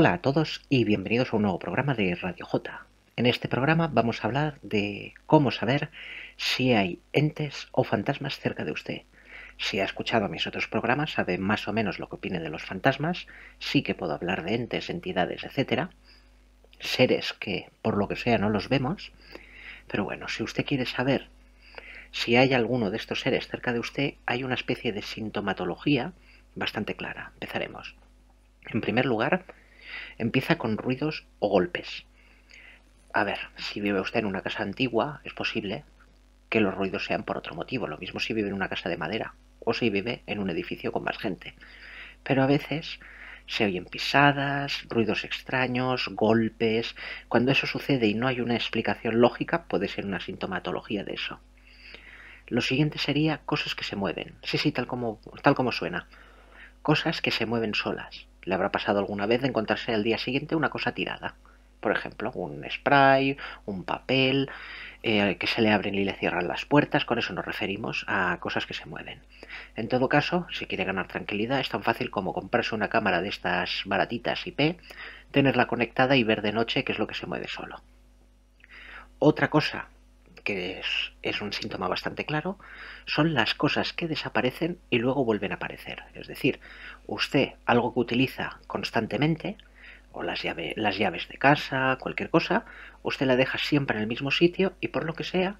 Hola a todos y bienvenidos a un nuevo programa de Radio J. En este programa vamos a hablar de cómo saber si hay entes o fantasmas cerca de usted. Si ha escuchado mis otros programas, sabe más o menos lo que opine de los fantasmas, sí que puedo hablar de entes, entidades, etcétera, seres que por lo que sea no los vemos, pero bueno, si usted quiere saber si hay alguno de estos seres cerca de usted, hay una especie de sintomatología bastante clara. Empezaremos. En primer lugar, Empieza con ruidos o golpes. A ver, si vive usted en una casa antigua, es posible que los ruidos sean por otro motivo. Lo mismo si vive en una casa de madera o si vive en un edificio con más gente. Pero a veces se oyen pisadas, ruidos extraños, golpes. Cuando eso sucede y no hay una explicación lógica, puede ser una sintomatología de eso. Lo siguiente sería cosas que se mueven. Sí, sí, tal como, tal como suena. Cosas que se mueven solas. Le habrá pasado alguna vez de encontrarse al día siguiente una cosa tirada. Por ejemplo, un spray, un papel, eh, que se le abren y le cierran las puertas. Con eso nos referimos a cosas que se mueven. En todo caso, si quiere ganar tranquilidad, es tan fácil como comprarse una cámara de estas baratitas IP, tenerla conectada y ver de noche qué es lo que se mueve solo. Otra cosa que es, un síntoma bastante claro, son las cosas que desaparecen y luego vuelven a aparecer. Es decir, usted algo que utiliza constantemente, o las, las llaves de casa, cualquier cosa, usted la deja siempre en el mismo sitio y por lo que sea,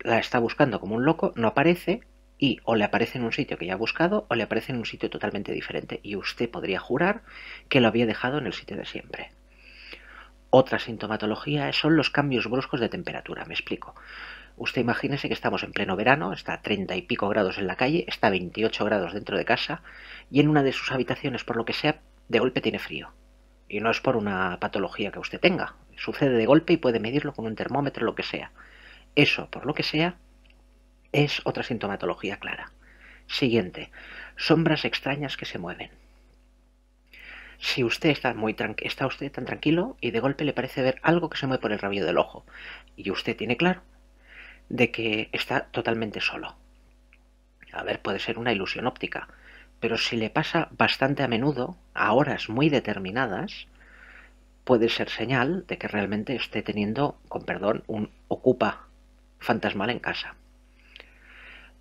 la está buscando como un loco, no aparece y o le aparece en un sitio que ya ha buscado o le aparece en un sitio totalmente diferente y usted podría jurar que lo había dejado en el sitio de siempre. Otra sintomatología son los cambios bruscos de temperatura, me explico. Usted imagínese que estamos en pleno verano, está a 30 y pico grados en la calle, está a 28 grados dentro de casa y en una de sus habitaciones, por lo que sea, de golpe tiene frío. Y no es por una patología que usted tenga, sucede de golpe y puede medirlo con un termómetro, lo que sea. Eso, por lo que sea, es otra sintomatología clara. Siguiente, sombras extrañas que se mueven si usted está, muy está usted tan tranquilo y de golpe le parece ver algo que se mueve por el rabillo del ojo y usted tiene claro de que está totalmente solo. A ver, puede ser una ilusión óptica, pero si le pasa bastante a menudo, a horas muy determinadas, puede ser señal de que realmente esté teniendo, con perdón, un ocupa fantasmal en casa.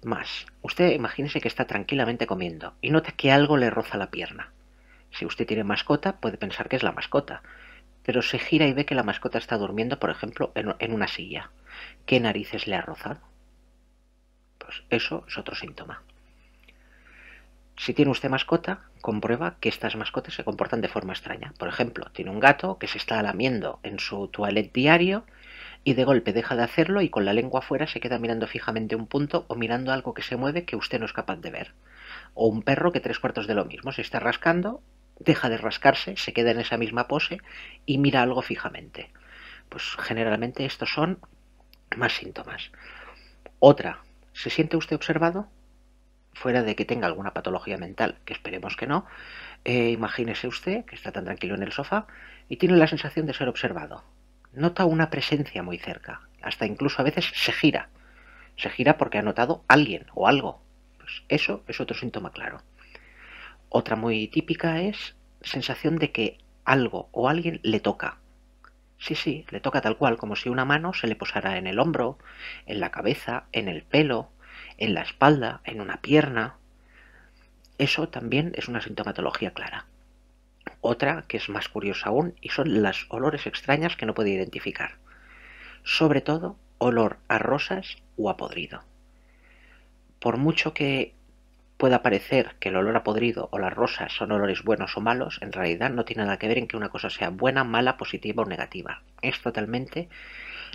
Más, usted imagínese que está tranquilamente comiendo y nota que algo le roza la pierna. Si usted tiene mascota, puede pensar que es la mascota, pero se gira y ve que la mascota está durmiendo, por ejemplo, en, una silla. ¿Qué narices le ha rozado? Pues eso es otro síntoma. Si tiene usted mascota, comprueba que estas mascotas se comportan de forma extraña. Por ejemplo, tiene un gato que se está lamiendo en su toilet diario y de golpe deja de hacerlo y con la lengua afuera se queda mirando fijamente un punto o mirando algo que se mueve que usted no es capaz de ver. O un perro que tres cuartos de lo mismo se está rascando deja de rascarse, se queda en esa misma pose y mira algo fijamente. Pues generalmente estos son más síntomas. Otra, ¿se siente usted observado? Fuera de que tenga alguna patología mental, que esperemos que no, eh, imagínese usted que está tan tranquilo en el sofá y tiene la sensación de ser observado. Nota una presencia muy cerca, hasta incluso a veces se gira. Se gira porque ha notado alguien o algo. Pues eso es otro síntoma claro. Otra muy típica es sensación de que algo o alguien le toca. Sí, sí, le toca tal cual, como si una mano se le posara en el hombro, en la cabeza, en el pelo, en la espalda, en una pierna. Eso también es una sintomatología clara. Otra que es más curiosa aún y son las olores extrañas que no puede identificar. Sobre todo, olor a rosas o a podrido. Por mucho que Puede parecer que el olor a podrido o las rosas son olores buenos o malos, en realidad no tiene nada que ver en que una cosa sea buena, mala, positiva o negativa. Es totalmente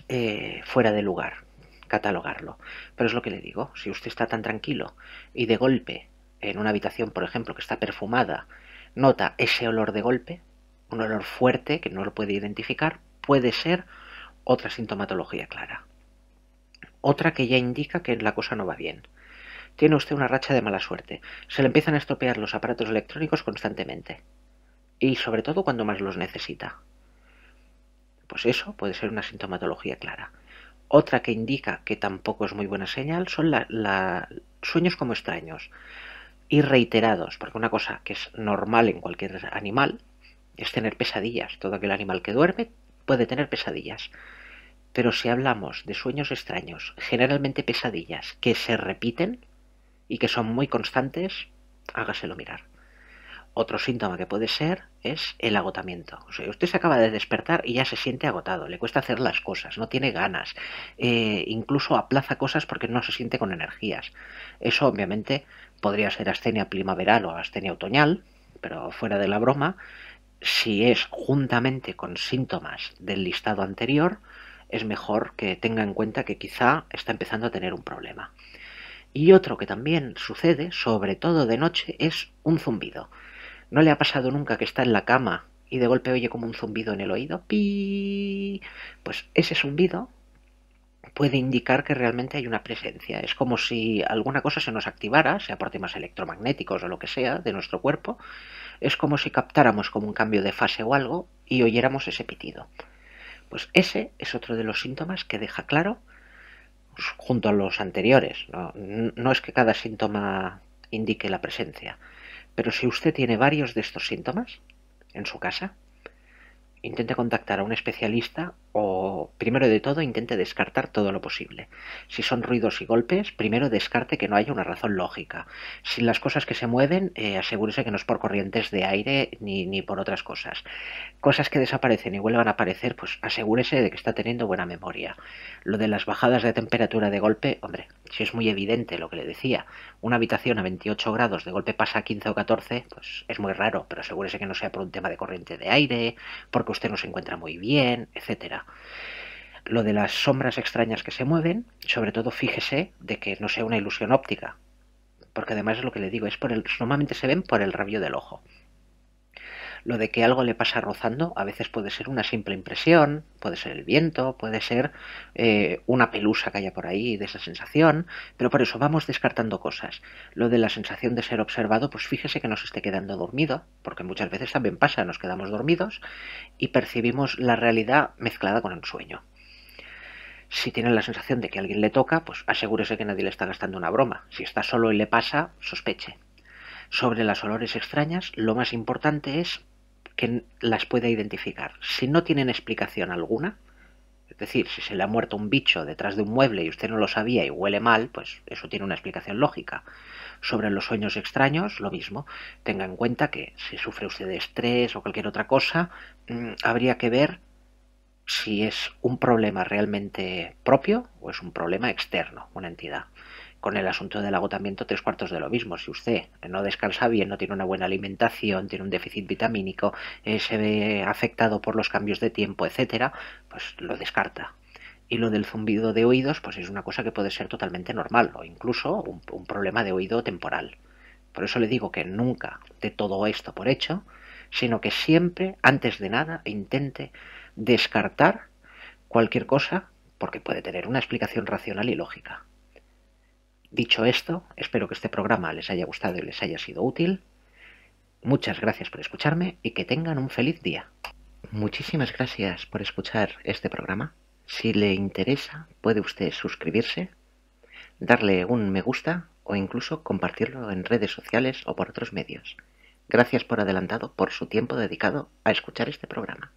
eh, fuera de lugar catalogarlo. Pero es lo que le digo, si usted está tan tranquilo y de golpe en una habitación, por ejemplo, que está perfumada, nota ese olor de golpe, un olor fuerte que no lo puede identificar, puede ser otra sintomatología clara. Otra que ya indica que la cosa no va bien. Tiene usted una racha de mala suerte. Se le empiezan a estropear los aparatos electrónicos constantemente. Y sobre todo cuando más los necesita. Pues eso puede ser una sintomatología clara. Otra que indica que tampoco es muy buena señal son la, sueños como extraños y reiterados, porque una cosa que es normal en cualquier animal es tener pesadillas. Todo aquel animal que duerme puede tener pesadillas. Pero si hablamos de sueños extraños, generalmente pesadillas que se repiten, y que son muy constantes, hágaselo mirar. Otro síntoma que puede ser es el agotamiento. O sea, usted se acaba de despertar y ya se siente agotado, le cuesta hacer las cosas, no tiene ganas, eh, incluso aplaza cosas porque no se siente con energías. Eso obviamente podría ser astenia primaveral o astenia otoñal, pero fuera de la broma, si es juntamente con síntomas del listado anterior, es mejor que tenga en cuenta que quizá está empezando a tener un problema. Y otro que también sucede, sobre todo de noche, es un zumbido. ¿No le ha pasado nunca que está en la cama y de golpe oye como un zumbido en el oído? ¡Pi! Pues ese zumbido puede indicar que realmente hay una presencia. Es como si alguna cosa se nos activara, sea por temas electromagnéticos o lo que sea, de nuestro cuerpo. Es como si captáramos como un cambio de fase o algo y oyéramos ese pitido. Pues ese es otro de los síntomas que deja claro pues, junto a los anteriores. No, no es que cada síntoma indique la presencia, pero si usted tiene varios de estos síntomas en su casa, intente contactar a un especialista o, primero de todo, intente descartar todo lo posible. Si son ruidos y golpes, primero descarte que no haya una razón lógica. Si las cosas que se mueven, eh, asegúrese que no es por corrientes de aire ni, ni por otras cosas. Cosas que desaparecen y vuelvan a aparecer, pues asegúrese de que está teniendo buena memoria. Lo de las bajadas de temperatura de golpe, hombre, si es muy evidente lo que le decía, una habitación a 28 grados de golpe pasa a 15 o 14, pues es muy raro, pero asegúrese que no sea por un tema de corriente de aire, porque usted no se encuentra muy bien, etcétera. Lo de las sombras extrañas que se mueven, sobre todo fíjese de que no sea una ilusión óptica, porque además es lo que le digo, es por el, normalmente se ven por el rabio del ojo. Lo de que algo le pasa rozando a veces puede ser una simple impresión, puede ser el viento, puede ser eh, una pelusa que haya por ahí de esa sensación, pero por eso vamos descartando cosas. Lo de la sensación de ser observado, pues fíjese que nos esté quedando dormido, porque muchas veces también pasa, nos quedamos dormidos y percibimos la realidad mezclada con el sueño si tiene la sensación de que alguien le toca, pues asegúrese que nadie le está gastando una broma. Si está solo y le pasa, sospeche. Sobre las olores extrañas, lo más importante es que las pueda identificar. Si no tienen explicación alguna, es decir, si se le ha muerto un bicho detrás de un mueble y usted no lo sabía y huele mal, pues eso tiene una explicación lógica. Sobre los sueños extraños, lo mismo. Tenga en cuenta que si sufre usted de estrés o cualquier otra cosa, mm, habría que ver si es un problema realmente propio o es un problema externo, una entidad con el asunto del agotamiento tres cuartos de lo mismo. Si usted no descansa bien, no tiene una buena alimentación, tiene un déficit vitamínico, eh, se ve afectado por los cambios de tiempo, etcétera, pues lo descarta. Y lo del zumbido de oídos, pues es una cosa que puede ser totalmente normal o incluso un, un problema de oído temporal. Por eso le digo que nunca de todo esto por hecho, sino que siempre, antes de nada, intente descartar cualquier cosa porque puede tener una explicación racional y lógica. Dicho esto, espero que este programa les haya gustado y les haya sido útil. Muchas gracias por escucharme y que tengan un feliz día. Muchísimas gracias por escuchar este programa. Si le interesa, puede usted suscribirse, darle un me gusta o incluso compartirlo en redes sociales o por otros medios. Gracias por adelantado por su tiempo dedicado a escuchar este programa.